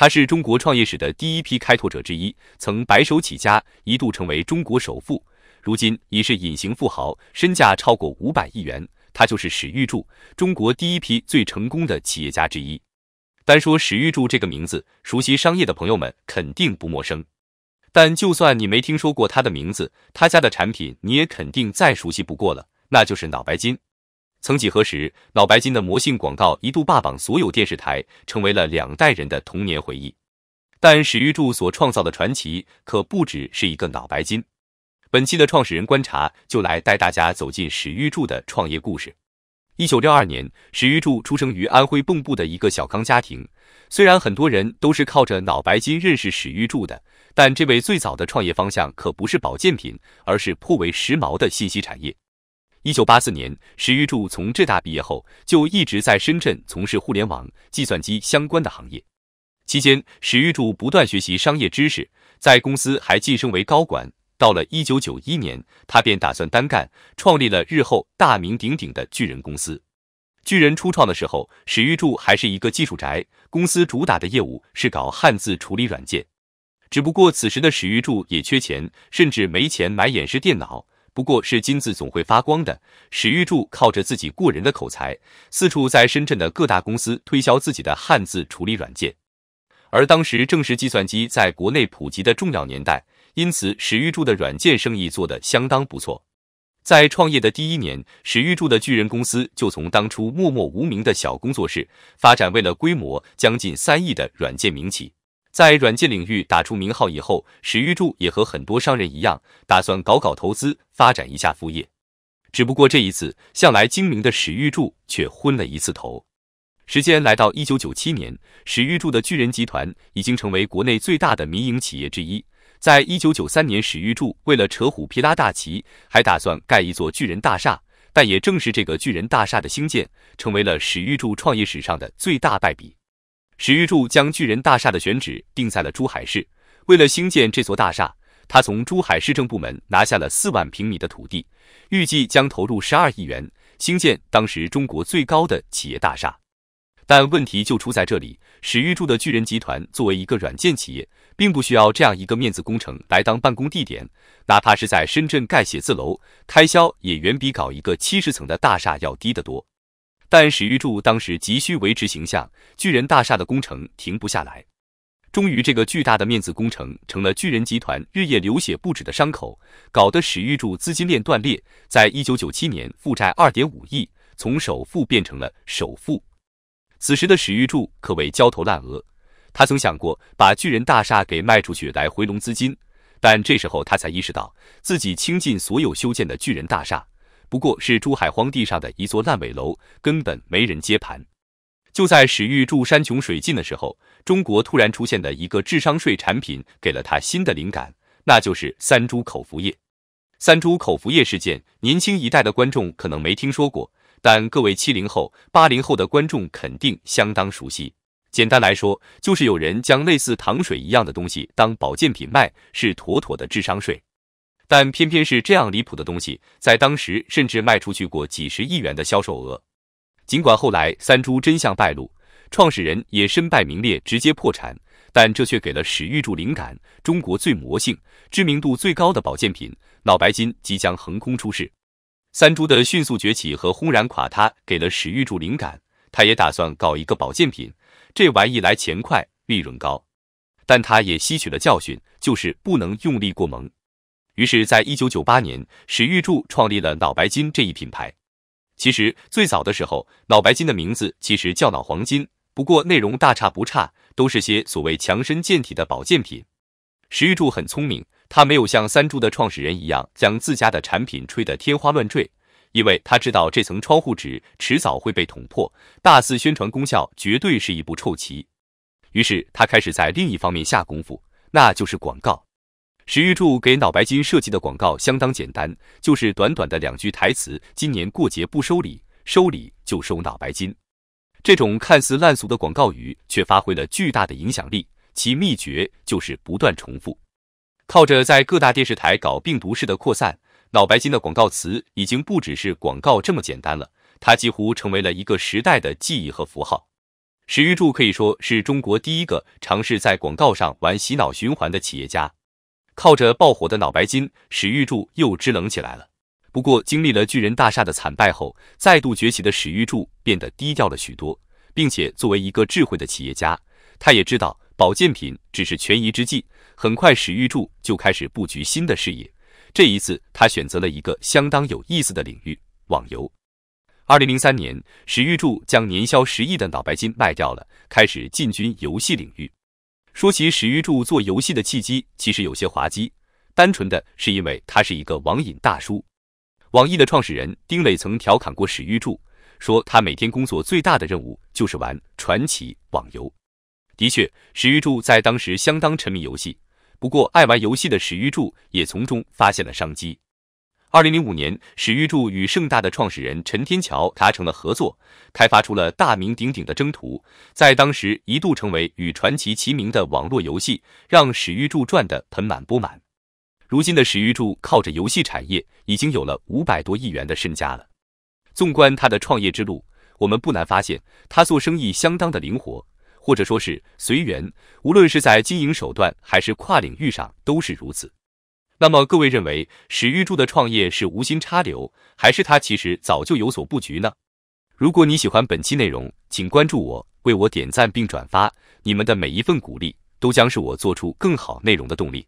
他是中国创业史的第一批开拓者之一，曾白手起家，一度成为中国首富，如今已是隐形富豪，身价超过五百亿元。他就是史玉柱，中国第一批最成功的企业家之一。单说史玉柱这个名字，熟悉商业的朋友们肯定不陌生。但就算你没听说过他的名字，他家的产品你也肯定再熟悉不过了，那就是脑白金。曾几何时，脑白金的魔性广告一度霸榜所有电视台，成为了两代人的童年回忆。但史玉柱所创造的传奇，可不只是一个脑白金。本期的创始人观察，就来带大家走进史玉柱的创业故事。一九六二年，史玉柱出生于安徽蚌埠的一个小康家庭。虽然很多人都是靠着脑白金认识史玉柱的，但这位最早的创业方向可不是保健品，而是颇为时髦的信息产业。一九八四年，史玉柱从浙大毕业后，就一直在深圳从事互联网、计算机相关的行业。期间，史玉柱不断学习商业知识，在公司还晋升为高管。到了一九九一年，他便打算单干，创立了日后大名鼎鼎的巨人公司。巨人初创的时候，史玉柱还是一个技术宅，公司主打的业务是搞汉字处理软件。只不过此时的史玉柱也缺钱，甚至没钱买演示电脑。不过是金子总会发光的。史玉柱靠着自己过人的口才，四处在深圳的各大公司推销自己的汉字处理软件。而当时正是计算机在国内普及的重要年代，因此史玉柱的软件生意做得相当不错。在创业的第一年，史玉柱的巨人公司就从当初默默无名的小工作室，发展为了规模将近三亿的软件名企。在软件领域打出名号以后，史玉柱也和很多商人一样，打算搞搞投资，发展一下副业。只不过这一次，向来精明的史玉柱却昏了一次头。时间来到一九九七年，史玉柱的巨人集团已经成为国内最大的民营企业之一。在一九九三年，史玉柱为了扯虎皮拉大旗，还打算盖一座巨人大厦。但也正是这个巨人大厦的兴建，成为了史玉柱创业史上的最大败笔。史玉柱将巨人大厦的选址定在了珠海市。为了兴建这座大厦，他从珠海市政部门拿下了四万平米的土地，预计将投入十二亿元兴建当时中国最高的企业大厦。但问题就出在这里，史玉柱的巨人集团作为一个软件企业，并不需要这样一个面子工程来当办公地点。哪怕是在深圳盖写字楼，开销也远比搞一个七十层的大厦要低得多。但史玉柱当时急需维持形象，巨人大厦的工程停不下来。终于，这个巨大的面子工程成了巨人集团日夜流血不止的伤口，搞得史玉柱资金链断裂，在一九九七年负债二点五亿，从首富变成了首富。此时的史玉柱可谓焦头烂额，他曾想过把巨人大厦给卖出去来回笼资金，但这时候他才意识到自己倾尽所有修建的巨人大厦。不过是珠海荒地上的一座烂尾楼，根本没人接盘。就在史玉柱山穷水尽的时候，中国突然出现的一个智商税产品，给了他新的灵感，那就是三株口服液。三株口服液事件，年轻一代的观众可能没听说过，但各位七零后、八零后的观众肯定相当熟悉。简单来说，就是有人将类似糖水一样的东西当保健品卖，是妥妥的智商税。但偏偏是这样离谱的东西，在当时甚至卖出去过几十亿元的销售额。尽管后来三株真相败露，创始人也身败名裂，直接破产，但这却给了史玉柱灵感。中国最魔性、知名度最高的保健品“脑白金”即将横空出世。三株的迅速崛起和轰然垮塌，给了史玉柱灵感，他也打算搞一个保健品，这玩意来钱快，利润高。但他也吸取了教训，就是不能用力过猛。于是，在一九九八年，史玉柱创立了脑白金这一品牌。其实，最早的时候，脑白金的名字其实叫脑黄金，不过内容大差不差，都是些所谓强身健体的保健品。史玉柱很聪明，他没有像三株的创始人一样将自家的产品吹得天花乱坠，因为他知道这层窗户纸迟早会被捅破，大肆宣传功效绝对是一步臭棋。于是，他开始在另一方面下功夫，那就是广告。石玉柱给脑白金设计的广告相当简单，就是短短的两句台词：“今年过节不收礼，收礼就收脑白金。”这种看似烂俗的广告语，却发挥了巨大的影响力。其秘诀就是不断重复，靠着在各大电视台搞病毒式的扩散，脑白金的广告词已经不只是广告这么简单了，它几乎成为了一个时代的记忆和符号。石玉柱可以说是中国第一个尝试在广告上玩洗脑循环的企业家。靠着爆火的脑白金，史玉柱又支棱起来了。不过，经历了巨人大厦的惨败后，再度崛起的史玉柱变得低调了许多，并且作为一个智慧的企业家，他也知道保健品只是权宜之计。很快，史玉柱就开始布局新的事业。这一次，他选择了一个相当有意思的领域——网游。二零零三年，史玉柱将年销十亿的脑白金卖掉了，开始进军游戏领域。说起史玉柱做游戏的契机，其实有些滑稽，单纯的是因为他是一个网瘾大叔。网易的创始人丁磊曾调侃过史玉柱，说他每天工作最大的任务就是玩传奇网游。的确，史玉柱在当时相当沉迷游戏，不过爱玩游戏的史玉柱也从中发现了商机。二零零五年，史玉柱与盛大的创始人陈天桥达成了合作，开发出了大名鼎鼎的《征途》，在当时一度成为与传奇齐名的网络游戏，让史玉柱赚得盆满钵满。如今的史玉柱靠着游戏产业，已经有了五百多亿元的身家了。纵观他的创业之路，我们不难发现，他做生意相当的灵活，或者说，是随缘。无论是在经营手段还是跨领域上，都是如此。那么各位认为史玉柱的创业是无心插柳，还是他其实早就有所布局呢？如果你喜欢本期内容，请关注我，为我点赞并转发，你们的每一份鼓励都将是我做出更好内容的动力。